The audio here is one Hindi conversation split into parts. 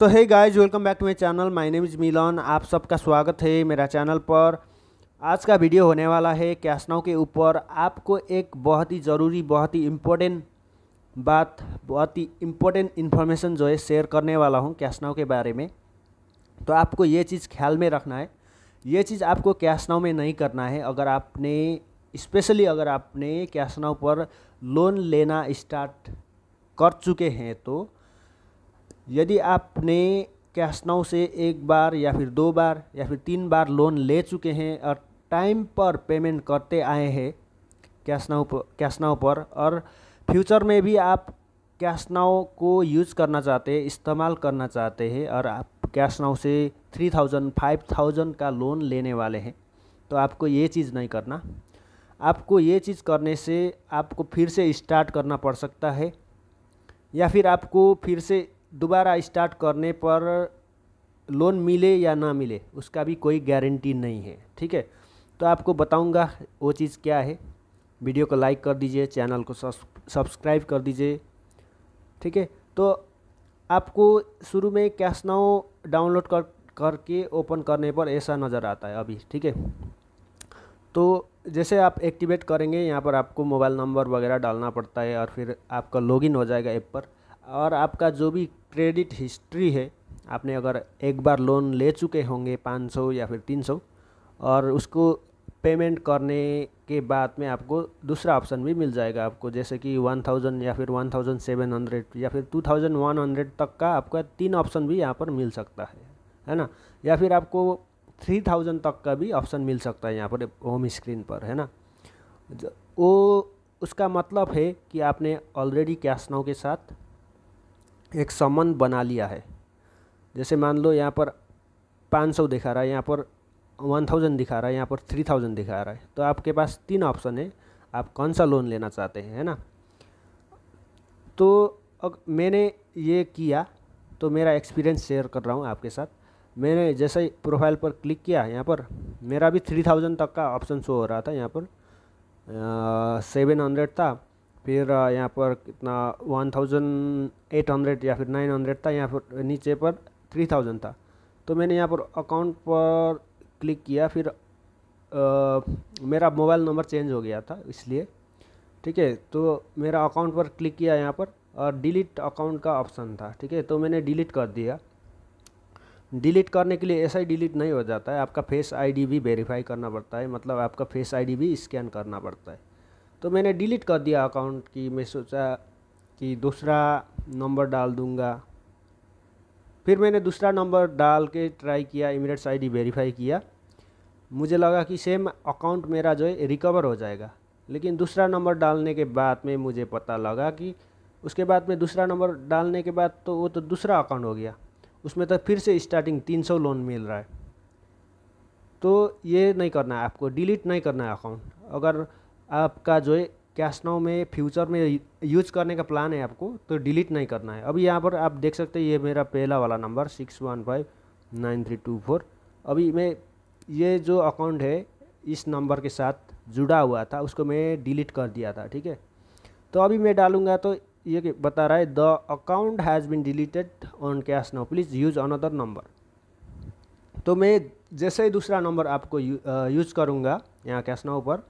तो hey guys welcome back to my channel my name is Milan आप सबका स्वागत है मेरा चैनल पर आज का वीडियो होने वाला है कैशनाव के ऊपर आपको एक बहुत ही ज़रूरी बहुत ही इम्पोर्टेंट बात बहुत ही इम्पोर्टेंट इन्फॉर्मेशन जो है शेयर करने वाला हूँ कैशनाव के बारे में तो आपको ये चीज़ ख्याल में रखना है ये चीज़ आपको कैशनाव में नहीं करना है अगर आपने स्पेशली अगर आपने कैशनाव पर लोन लेना स्टार्ट कर चुके हैं तो यदि आपने कैश नाउ से एक बार या फिर दो बार या फिर तीन बार लोन ले चुके हैं और टाइम पर पेमेंट करते आए हैं कैश नाउ पर कैश नाउ पर और फ्यूचर में भी आप कैश नाउ को यूज़ करना चाहते हैं इस्तेमाल करना चाहते हैं और आप कैश नाउ से थ्री थाउजेंड फाइव थाउजेंड का लोन लेने वाले हैं तो आपको ये चीज़ नहीं करना आपको ये चीज़ करने से आपको फिर से स्टार्ट करना पड़ सकता है या फिर आपको फिर से दोबारा स्टार्ट करने पर लोन मिले या ना मिले उसका भी कोई गारंटी नहीं है ठीक है तो आपको बताऊंगा वो चीज़ क्या है वीडियो को लाइक कर दीजिए चैनल को सब्सक्राइब कर दीजिए ठीक है तो आपको शुरू में कैश नाउ डाउनलोड कर करके ओपन करने पर ऐसा नज़र आता है अभी ठीक है तो जैसे आप एक्टिवेट करेंगे यहाँ पर आपको मोबाइल नंबर वगैरह डालना पड़ता है और फिर आपका लॉगिन हो जाएगा ऐप पर और आपका जो भी क्रेडिट हिस्ट्री है आपने अगर एक बार लोन ले चुके होंगे पाँच सौ या फिर तीन सौ और उसको पेमेंट करने के बाद में आपको दूसरा ऑप्शन भी मिल जाएगा आपको जैसे कि वन थाउजेंड या फिर वन थाउजेंड सेवन हंड्रेड या फिर टू थाउजेंड वन हंड्रेड तक का आपका तीन ऑप्शन भी यहाँ पर मिल सकता है है ना या फिर आपको थ्री थाउजेंड तक का भी ऑप्शन मिल सकता है यहाँ पर होम स्क्रीन पर है ना वो उसका मतलब है कि आपने ऑलरेडी कैश नाउ के साथ एक संबंध बना लिया है जैसे मान लो यहाँ पर पाँच सौ दिखा रहा है यहाँ पर वन थाउजेंड दिखा रहा है यहाँ पर थ्री थाउजेंड दिखा रहा है तो आपके पास तीन ऑप्शन है आप कौन सा लोन लेना चाहते हैं है ना तो अग, मैंने ये किया तो मेरा एक्सपीरियंस शेयर कर रहा हूँ आपके साथ मैंने जैसे ही प्रोफाइल पर क्लिक किया यहाँ पर मेरा भी थ्री थाउजेंड तक का ऑप्शन शो हो रहा था यहाँ पर सेवन हंड्रेड था फिर यहाँ पर कितना वन थाउजेंड एट हंड्रेड या फिर नाइन हंड्रेड था यहाँ पर नीचे पर थ्री थाउजेंड था तो मैंने यहाँ पर अकाउंट पर क्लिक किया फिर आ, मेरा मोबाइल नंबर चेंज हो गया था इसलिए ठीक है तो मेरा अकाउंट पर क्लिक किया यहाँ पर और डिलीट अकाउंट का ऑप्शन था ठीक है तो मैंने डिलीट कर दिया डिलीट करने के लिए ऐसा ही डिलीट नहीं हो जाता है आपका फेस आईडी भी वेरीफाई करना पड़ता है मतलब आपका फेस आईडी भी स्कैन करना पड़ता है तो मैंने डिलीट कर दिया अकाउंट की मैं सोचा कि दूसरा नंबर डाल दूँगा फिर मैंने दूसरा नंबर डाल के ट्राई किया आई आईडी वेरीफाई किया मुझे लगा कि सेम अकाउंट मेरा जो है रिकवर हो जाएगा लेकिन दूसरा नंबर डालने के बाद में मुझे पता लगा कि उसके बाद में दूसरा नंबर डालने के बाद तो वो तो दूसरा अकाउंट हो गया उसमें तो फिर से स्टार्टिंग तीन सौ लोन मिल रहा है तो ये नहीं करना है आपको डिलीट नहीं करना है अकाउंट अगर आपका जो है कैश नाउ में फ्यूचर में यूज करने का प्लान है आपको तो डिलीट नहीं करना है अभी यहाँ पर आप देख सकते हैं ये मेरा पहला वाला number six one five nine three two four अभी मैं ये जो अकाउंट है इस नंबर के साथ जुड़ा हुआ था उसको मैं डिलीट कर दिया था ठीक है तो अभी मैं डालूंगा तो ये बता रहा है the account has been deleted on cash now please use another number तो मैं जैसे ही दूसरा नंबर आपको यूज़ करूँगा यहाँ कैश नाउ पर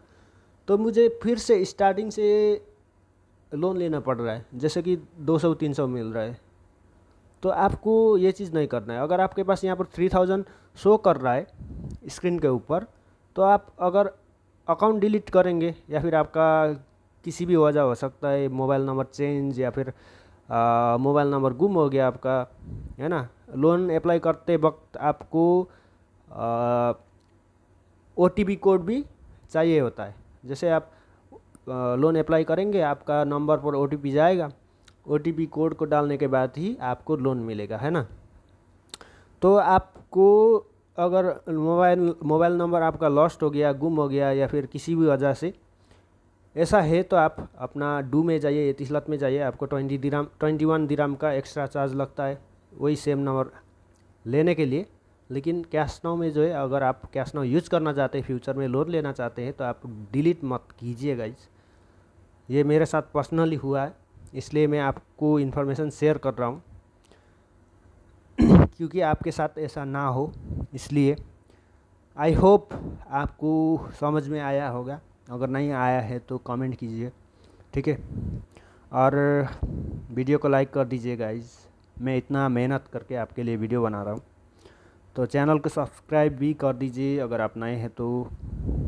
तो मुझे फिर से स्टार्टिंग से लोन लेना पड़ रहा है जैसे कि दो सौ तीन सौ मिल रहा है तो आपको ये चीज़ नहीं करना है अगर आपके पास यहाँ पर थ्री थाउजेंड शो कर रहा है स्क्रीन के ऊपर तो आप अगर अकाउंट डिलीट करेंगे या फिर आपका किसी भी वजह हो सकता है मोबाइल नंबर चेंज या फिर मोबाइल नंबर गुम हो गया आपका है ना लोन अप्लाई करते वक्त आपको ओ कोड भी चाहिए होता है जैसे आप लोन अप्लाई करेंगे आपका नंबर पर ओ जाएगा ओ कोड को डालने के बाद ही आपको लोन मिलेगा है ना तो आपको अगर मोबाइल मोबाइल नंबर आपका लॉस्ट हो गया गुम हो गया या फिर किसी भी वजह से ऐसा है तो आप अपना डू में जाइए तिसलत में जाइए आपको ट्वेंटी दिराम ट्वेंटी वन दिराम का एक्स्ट्रा चार्ज लगता है वही सेम नंबर लेने के लिए लेकिन कैश नाउ में जो है अगर आप कैश नाउ यूज़ करना चाहते हैं फ्यूचर में लोन लेना चाहते हैं तो आप डिलीट मत कीजिए गाइज ये मेरे साथ पर्सनली हुआ है इसलिए मैं आपको इन्फॉर्मेशन शेयर कर रहा हूँ क्योंकि आपके साथ ऐसा ना हो इसलिए आई होप आपको समझ में आया होगा अगर नहीं आया है तो कमेंट कीजिए ठीक है और वीडियो को लाइक कर दीजिए गाइज मैं इतना मेहनत करके आपके लिए वीडियो बना रहा हूँ तो चैनल को सब्सक्राइब भी कर दीजिए अगर आप नए हैं तो